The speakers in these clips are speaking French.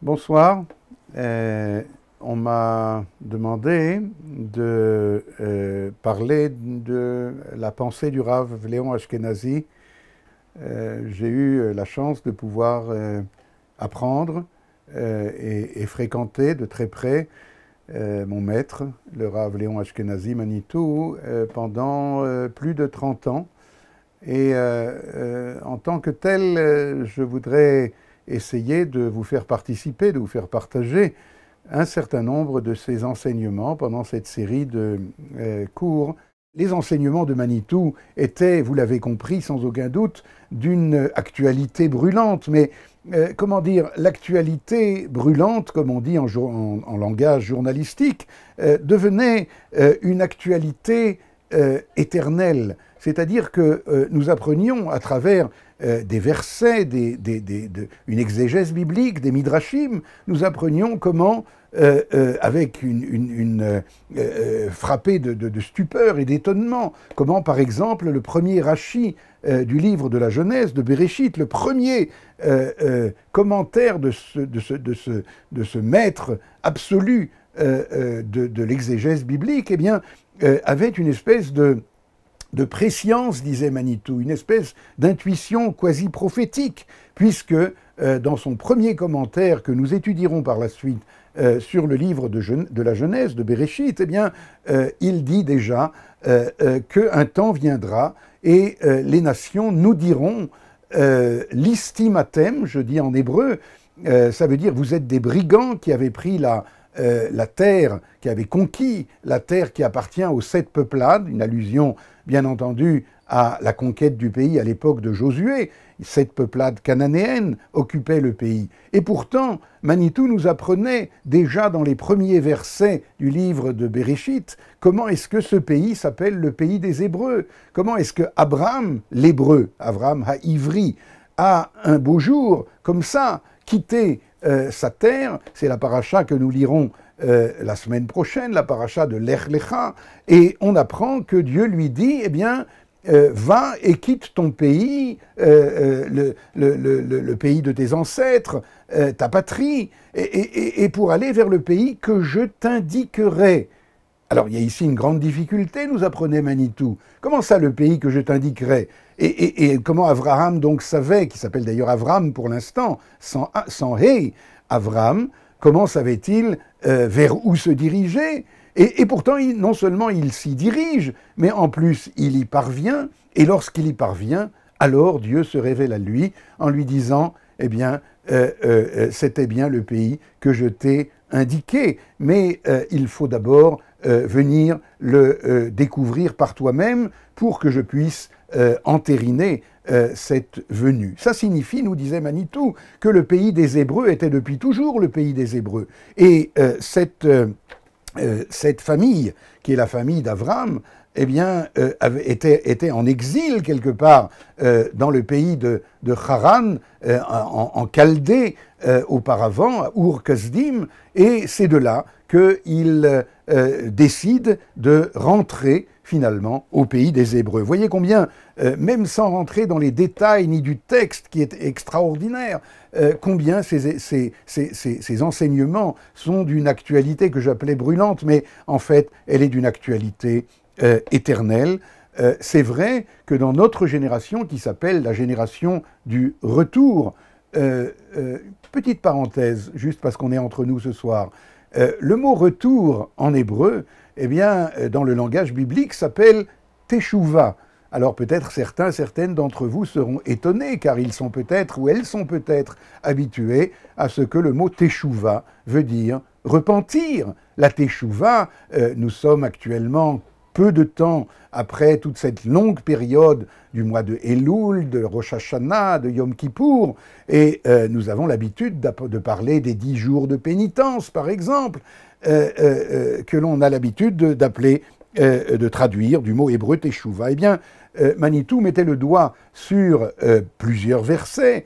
Bonsoir. Euh, on m'a demandé de euh, parler de la pensée du Rav Léon Ashkenazi. Euh, j'ai eu la chance de pouvoir apprendre et, et, fréquenter de très près mon maître, le Rav Léon Ashkenazi Manitou, pendant plus de 30 ans. Et en tant que tel, je voudrais essayer de vous faire participer, de vous faire partager un certain nombre de ces enseignements pendant cette série de euh, cours. Les enseignements de Manitou étaient, vous l'avez compris sans aucun doute, d'une actualité brûlante, mais euh, comment dire, l'actualité brûlante, comme on dit en, langage journalistique, euh, devenait une actualité éternelle. C'est-à-dire que nous apprenions à travers euh, des versets, des, une exégèse biblique, des midrashim, nous apprenions comment, euh, euh, avec une, frappée de, stupeur et d'étonnement, comment par exemple le premier Rashi du livre de la Genèse, de Bereshit, le premier commentaire de ce, maître absolu de, l'exégèse biblique, eh bien, avait une espèce de de préscience, disait Manitou, une espèce d'intuition quasi prophétique, puisque euh, dans son premier commentaire que nous étudierons par la suite euh, sur le livre de, la Genèse de Béréchit, eh bien, euh, il dit déjà qu'un temps viendra et les nations nous diront l'istimatem, je dis en hébreu, ça veut dire vous êtes des brigands qui avez pris la, euh, la terre, qui avait conquis la terre qui appartient aux sept peuplades, une allusion bien entendu à la conquête du pays à l'époque de Josué. Sept peuplades cananéennes occupaient le pays. Et pourtant, Manitou nous apprenait déjà dans les premiers versets du livre de Bereshit comment est-ce que ce pays s'appelle le pays des Hébreux. Comment est-ce que Abraham, l'Hébreu, Abraham à Ivry, a un beau jour, comme ça, quitté euh, sa terre. C'est la paracha que nous lirons euh, la semaine prochaine, la paracha de l'Erlecha. Et on apprend que Dieu lui dit, eh bien, euh, va et quitte ton pays, le, pays de tes ancêtres, ta patrie, et, pour aller vers le pays que je t'indiquerai. Alors il y a ici une grande difficulté, nous apprenait Manitou. Comment ça le pays que je t'indiquerai et, comment Avraham donc savait, qui s'appelle d'ailleurs Avraham pour l'instant, sans, sans Hey, comment savait-il euh, vers où se diriger et, pourtant, non seulement il s'y dirige, mais en plus il y parvient, et lorsqu'il y parvient, alors Dieu se révèle à lui en lui disant, eh bien, euh, euh, c'était bien le pays que je t'ai indiqué, mais il faut d'abord euh, venir le euh, découvrir par toi-même pour que je puisse euh, entériner cette venue. Ça signifie, nous disait Manitou, que le pays des Hébreux était depuis toujours le pays des Hébreux. Et cette, cette famille, qui est la famille d'Avram, eh bien, avait, était, était, en exil quelque part dans le pays de, de Haran, en, en, Chaldée, euh, auparavant, à Ur Kasdim, et c'est de là qu'il euh, décide de rentrer finalement au pays des Hébreux. Voyez combien, euh, même sans rentrer dans les détails ni du texte qui est extraordinaire, combien ces, enseignements sont d'une actualité que j'appelais brûlante, mais en fait, elle est d'une actualité éternelle. C'est vrai que dans notre génération, qui s'appelle la génération du retour, euh, euh, petite parenthèse, juste parce qu'on est entre nous ce soir. Euh, le mot retour en hébreu, eh bien, dans le langage biblique, s'appelle teshuvah ». Alors peut-être certains, certaines d'entre vous seront étonnés, car ils sont peut-être ou elles sont peut-être habitués à ce que le mot teshuvah » veut dire repentir. La teshuvah, nous sommes actuellement peu de temps après toute cette longue période du mois de Elul, de Rosh Hashanah, de Yom Kippour, et euh, nous avons l'habitude de parler des dix jours de pénitence, par exemple, euh, euh, que l'on a l'habitude d'appeler, de, de traduire du mot hébreu Teshuvah. Eh bien, Manitou mettait le doigt sur plusieurs versets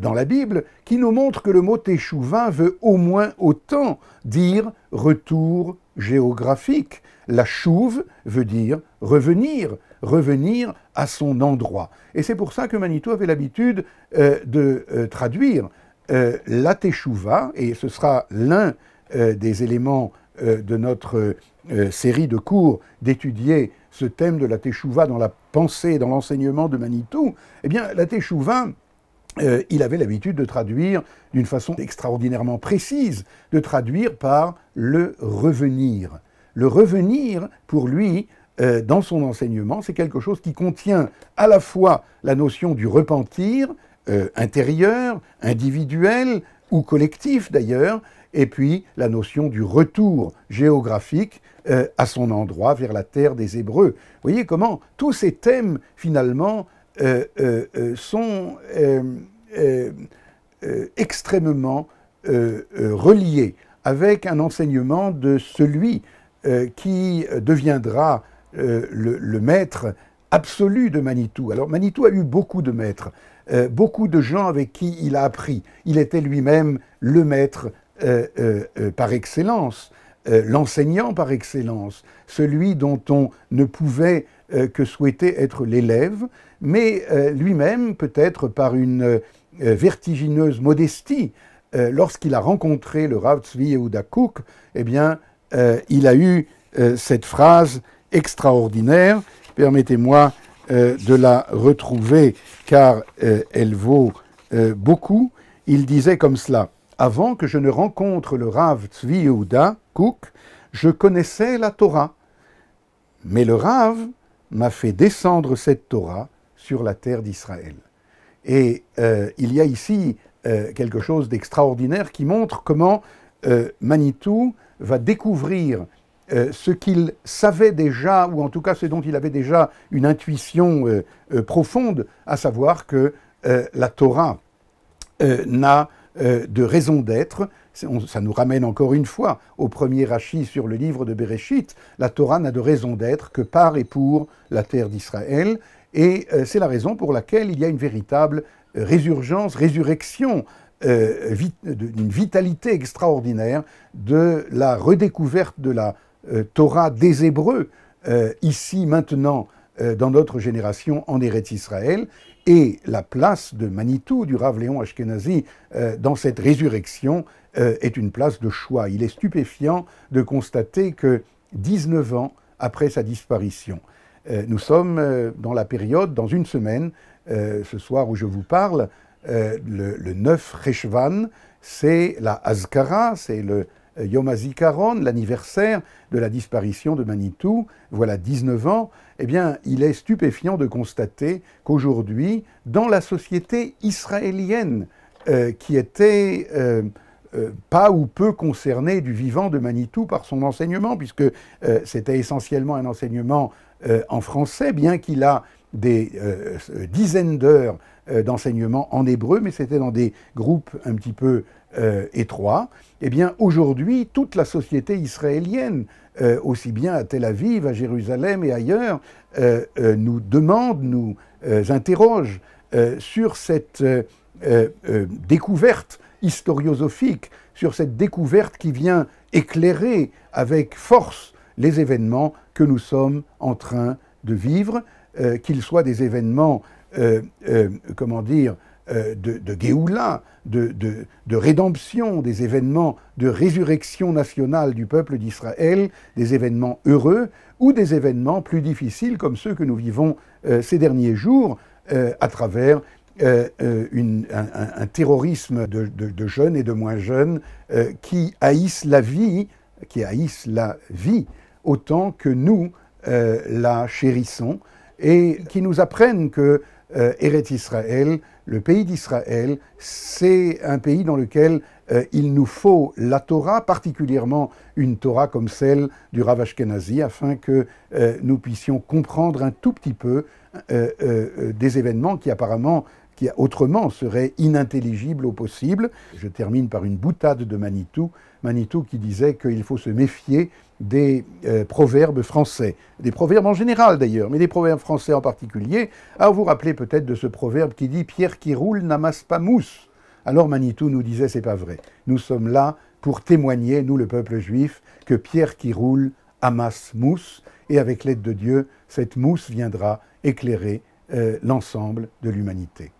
dans la Bible qui nous montrent que le mot Teshuvah veut au moins autant dire retour géographique la chouve veut dire revenir, revenir à son endroit. Et c'est pour ça que Manitou avait l'habitude euh, de euh, traduire euh, la teshuvah, et ce sera l'un des éléments de notre série de cours d'étudier ce thème de la teshuva dans la pensée, dans l'enseignement de Manitou. Eh bien, la teshuva, il avait l'habitude de traduire d'une façon extraordinairement précise, de traduire par le revenir le revenir, pour lui, euh, dans son enseignement, c'est quelque chose qui contient à la fois la notion du repentir euh, intérieur, individuel ou collectif d'ailleurs, et puis la notion du retour géographique euh, à son endroit, vers la terre des Hébreux. Vous voyez comment tous ces thèmes, finalement, sont extrêmement reliés avec un enseignement de celui euh, qui deviendra euh, le, maître absolu de Manitou. Alors Manitou a eu beaucoup de maîtres, euh, beaucoup de gens avec qui il a appris. Il était lui-même le maître par excellence, l'enseignant par excellence, celui dont on ne pouvait que souhaiter être l'élève, mais lui-même peut-être par une vertigineuse modestie, lorsqu'il a rencontré le Rav Tzvi Yehuda eh bien, euh, il a eu euh, cette phrase extraordinaire. Permettez-moi euh, de la retrouver car elle vaut beaucoup. Il disait comme cela Avant que je ne rencontre le Rav Tzvi Yehuda, Cook, je connaissais la Torah. Mais le Rav m'a fait descendre cette Torah sur la terre d'Israël. Et il y a ici quelque chose d'extraordinaire qui montre comment Manitou va découvrir euh, ce qu'il savait déjà, ou en tout cas ce dont il avait déjà une intuition euh, euh, profonde, à savoir que la Torah n'a de raison d'être. Ça nous ramène encore une fois au premier Rachis sur le livre de Bereshit. La Torah n'a de raison d'être que par et pour la terre d'Israël. Et c'est la raison pour laquelle il y a une véritable résurgence, résurrection euh, euh, d'une vitalité extraordinaire de la redécouverte de la euh, Torah des Hébreux, ici maintenant dans notre génération en Eretz Israël, et la place de Manitou, du Rav Léon Ashkenazi, dans cette résurrection est une place de choix. Il est stupéfiant de constater que 19 ans après sa disparition, nous sommes dans la période, dans une semaine, ce soir où je vous parle, euh, le, le, 9 Reshvan, c'est la Azkara, c'est le euh, Yom Azikaron, l'anniversaire de la disparition de Manitou, voilà 19 ans, eh bien, il est stupéfiant de constater qu'aujourd'hui, dans la société israélienne, euh, qui était pas ou peu concernée du vivant de Manitou par son enseignement, puisque c'était essentiellement un enseignement en français, bien qu'il a des euh, euh, dizaines d'heures euh, d'enseignement en hébreu, mais c'était dans des groupes un petit peu étroits. Eh bien, aujourd'hui, toute la société israélienne, aussi bien à Tel Aviv, à Jérusalem et ailleurs, nous demande, nous interroge sur cette découverte historiosophique, sur cette découverte qui vient éclairer avec force les événements que nous sommes en train de vivre. Euh, qu'il qu'ils soient des événements, euh, euh, comment dire, de, de de, rédemption, des événements de résurrection nationale du peuple d'Israël, des événements heureux ou des événements plus difficiles comme ceux que nous vivons ces derniers jours à travers un, terrorisme de, jeunes et de moins jeunes qui haïssent la vie, qui haïssent la vie autant que nous la chérissons et qui nous apprennent que euh, Israël, le pays d'Israël, c'est un pays dans lequel euh, il nous faut la Torah, particulièrement une Torah comme celle du Rav Ashkenazi, afin que euh, nous puissions comprendre un tout petit peu euh, des événements qui apparemment qui autrement serait inintelligible au possible. Je termine par une boutade de Manitou, Manitou qui disait qu'il faut se méfier des euh, proverbes français, des proverbes en général d'ailleurs, mais des proverbes français en particulier. à ah, vous rappeler peut-être de ce proverbe qui dit Pierre qui roule n'amasse pas mousse. Alors Manitou nous disait c'est pas vrai. Nous sommes là pour témoigner, nous le peuple juif, que Pierre qui roule amasse mousse, et avec l'aide de Dieu, cette mousse viendra éclairer euh, l'ensemble de l'humanité.